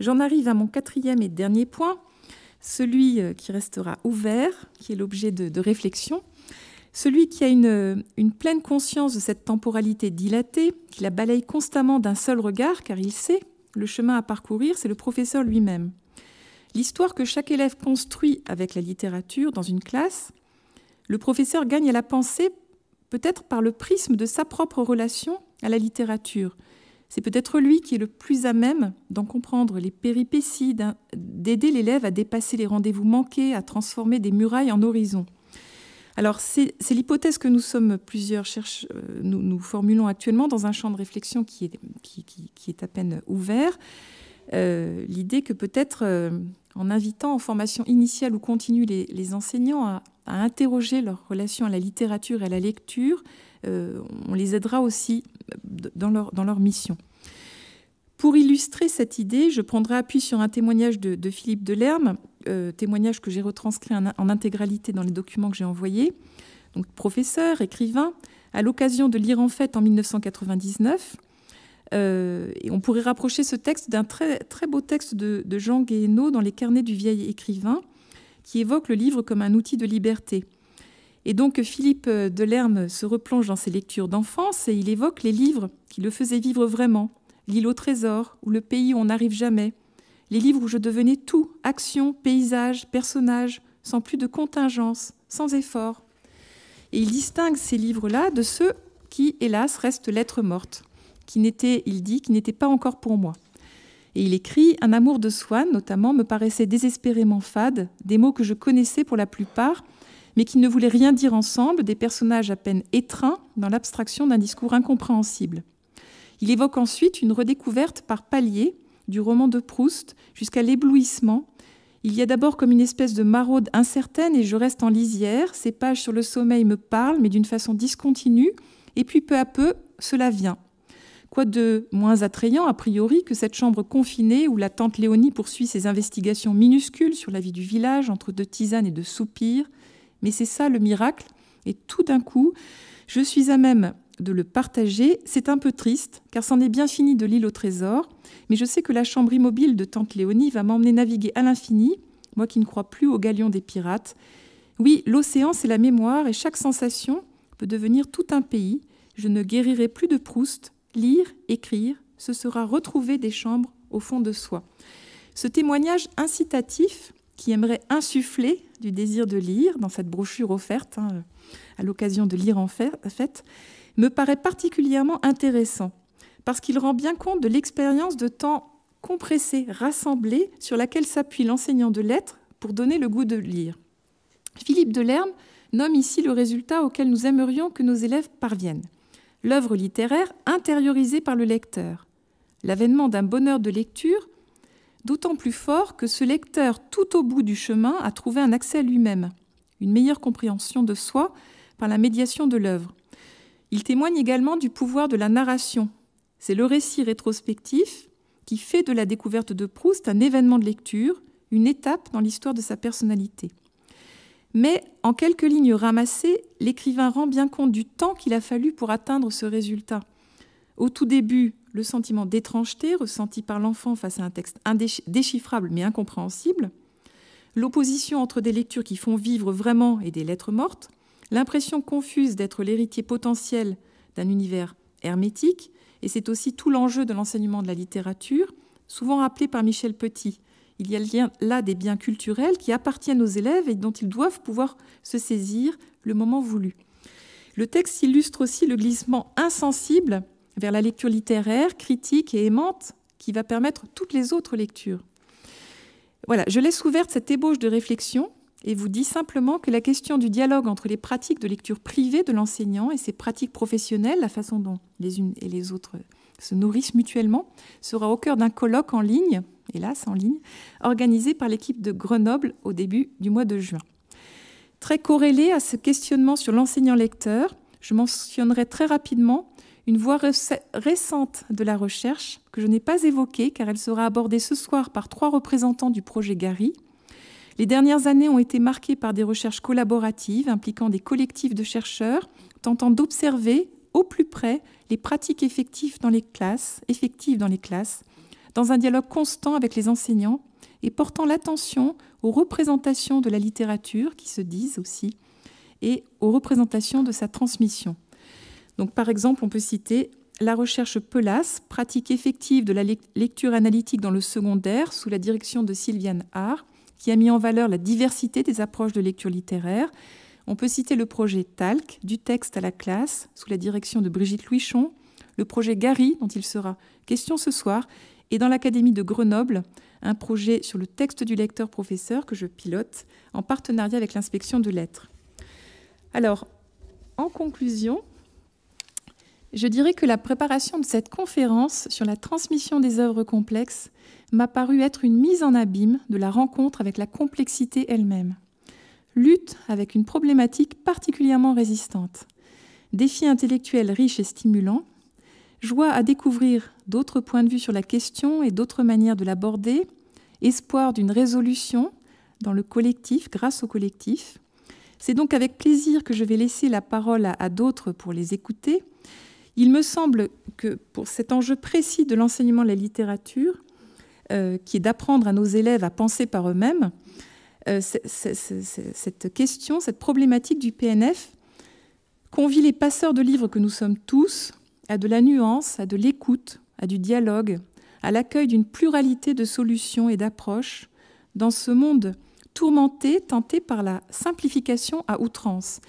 J'en arrive à mon quatrième et dernier point, celui euh, qui restera ouvert, qui est l'objet de, réflexion. Celui qui a une, une, pleine conscience de cette temporalité dilatée, qui la balaye constamment d'un seul regard, car il sait le chemin à parcourir, c'est le professeur lui-même. L'histoire que chaque élève construit avec la littérature dans une classe, le professeur gagne à la pensée peut-être par le prisme de sa propre relation à la littérature, c'est peut-être lui qui est le plus à même d'en comprendre les péripéties, d'aider l'élève à dépasser les rendez-vous manqués, à transformer des murailles en horizons. Alors, c'est l'hypothèse que nous sommes plusieurs chercheurs, euh, nous, formulons actuellement dans un champ de réflexion qui est, qui est à peine ouvert. Euh, l'idée que peut-être euh, en invitant en formation initiale ou continue les, enseignants à, interroger leur relation à la littérature et à la lecture, euh, on les aidera aussi dans leur, mission. Pour illustrer cette idée, je prendrai appui sur un témoignage de, de Philippe Delerme, témoignage que j'ai retranscrit en, intégralité dans les documents que j'ai envoyés. Donc professeur, écrivain, à l'occasion de Lire en fête en 1999, euh, et on pourrait rapprocher ce texte d'un très, beau texte de, Jean Guéhenno dans Les carnets du vieil écrivain, qui évoque le livre comme un outil de liberté. Et donc Philippe de Delerme se replonge dans ses lectures d'enfance et il évoque les livres qui le faisaient vivre vraiment, L'île au trésor ou Le pays où on n'arrive jamais, les livres où je devenais tout, action, paysage, personnage, sans plus de contingence, sans effort. Et il distingue ces livres-là de ceux qui, hélas, restent lettres mortes qui n'était, il dit, qui n'était pas encore pour moi. Et il écrit Un amour de Swann, notamment, me paraissait désespérément fade, des mots que je connaissais pour la plupart, mais qui ne voulaient rien dire ensemble, des personnages à peine étreints dans l'abstraction d'un discours incompréhensible. Il évoque ensuite une redécouverte par palier du roman de Proust jusqu'à l'éblouissement. Il y a d'abord comme une espèce de maraude incertaine et je reste en lisière. Ces pages sur le sommeil me parlent, mais d'une façon discontinue. Et puis peu à peu, cela vient. Quoi de moins attrayant, a priori, que cette chambre confinée où la tante Léonie poursuit ses investigations minuscules sur la vie du village entre deux tisanes et de soupirs Mais c'est ça le miracle. Et tout d'un coup, je suis à même de le partager. C'est un peu triste, car c'en est bien fini de l'île au trésor. Mais je sais que la chambre immobile de tante Léonie va m'emmener naviguer à l'infini, moi qui ne crois plus au galion des pirates. Oui, l'océan, c'est la mémoire, et chaque sensation peut devenir tout un pays. Je ne guérirai plus de Proust, lire, écrire, ce sera retrouver des chambres au fond de soi. Ce témoignage incitatif qui aimerait insuffler du désir de lire dans cette brochure offerte hein, à l'occasion de lire en fait, me paraît particulièrement intéressant parce qu'il rend bien compte de l'expérience de temps compressé, rassemblé, sur laquelle s'appuie l'enseignant de lettres pour donner le goût de lire. Philippe Delerme nomme ici le résultat auquel nous aimerions que nos élèves parviennent l'œuvre littéraire intériorisée par le lecteur. L'avènement d'un bonheur de lecture, d'autant plus fort que ce lecteur, tout au bout du chemin, a trouvé un accès à lui-même, une meilleure compréhension de soi par la médiation de l'œuvre. Il témoigne également du pouvoir de la narration. C'est le récit rétrospectif qui fait de la découverte de Proust un événement de lecture, une étape dans l'histoire de sa personnalité. Mais en quelques lignes ramassées, l'écrivain rend bien compte du temps qu'il a fallu pour atteindre ce résultat. Au tout début, le sentiment d'étrangeté ressenti par l'enfant face à un texte déchiffrable mais incompréhensible, l'opposition entre des lectures qui font vivre vraiment et des lettres mortes, l'impression confuse d'être l'héritier potentiel d'un univers hermétique, et c'est aussi tout l'enjeu de l'enseignement de la littérature, souvent rappelé par Michel Petit, il y a là des biens culturels qui appartiennent aux élèves et dont ils doivent pouvoir se saisir le moment voulu. Le texte illustre aussi le glissement insensible vers la lecture littéraire, critique et aimante qui va permettre toutes les autres lectures. Voilà, je laisse ouverte cette ébauche de réflexion et vous dis simplement que la question du dialogue entre les pratiques de lecture privée de l'enseignant et ses pratiques professionnelles, la façon dont les unes et les autres se nourrissent mutuellement, sera au cœur d'un colloque en ligne hélas, en ligne, organisée par l'équipe de Grenoble au début du mois de juin. Très corrélé à ce questionnement sur l'enseignant-lecteur, je mentionnerai très rapidement une voie récente de la recherche que je n'ai pas évoquée car elle sera abordée ce soir par trois représentants du projet GARY. Les dernières années ont été marquées par des recherches collaboratives impliquant des collectifs de chercheurs tentant d'observer au plus près les pratiques effectives dans les classes, effectives dans les classes dans un dialogue constant avec les enseignants et portant l'attention aux représentations de la littérature qui se disent aussi et aux représentations de sa transmission. Donc, par exemple, on peut citer la recherche PELAS, pratique effective de la lecture analytique dans le secondaire sous la direction de Sylviane Haar, qui a mis en valeur la diversité des approches de lecture littéraire. On peut citer le projet TALC, du texte à la classe, sous la direction de Brigitte Louichon, le projet Gary, dont il sera question ce soir, et dans l'Académie de Grenoble, un projet sur le texte du lecteur professeur que je pilote en partenariat avec l'inspection de lettres. Alors, en conclusion, je dirais que la préparation de cette conférence sur la transmission des œuvres complexes m'a paru être une mise en abîme de la rencontre avec la complexité elle-même. Lutte avec une problématique particulièrement résistante. Défi intellectuel riche et stimulant, joie à découvrir d'autres points de vue sur la question et d'autres manières de l'aborder, espoir d'une résolution dans le collectif, grâce au collectif. C'est donc avec plaisir que je vais laisser la parole à, d'autres pour les écouter. Il me semble que pour cet enjeu précis de l'enseignement de la littérature, euh, qui est d'apprendre à nos élèves à penser par eux-mêmes, euh, cette question, cette problématique du PNF convie les passeurs de livres que nous sommes tous, à de la nuance, à de l'écoute, à du dialogue, à l'accueil d'une pluralité de solutions et d'approches dans ce monde tourmenté, tenté par la simplification à outrance.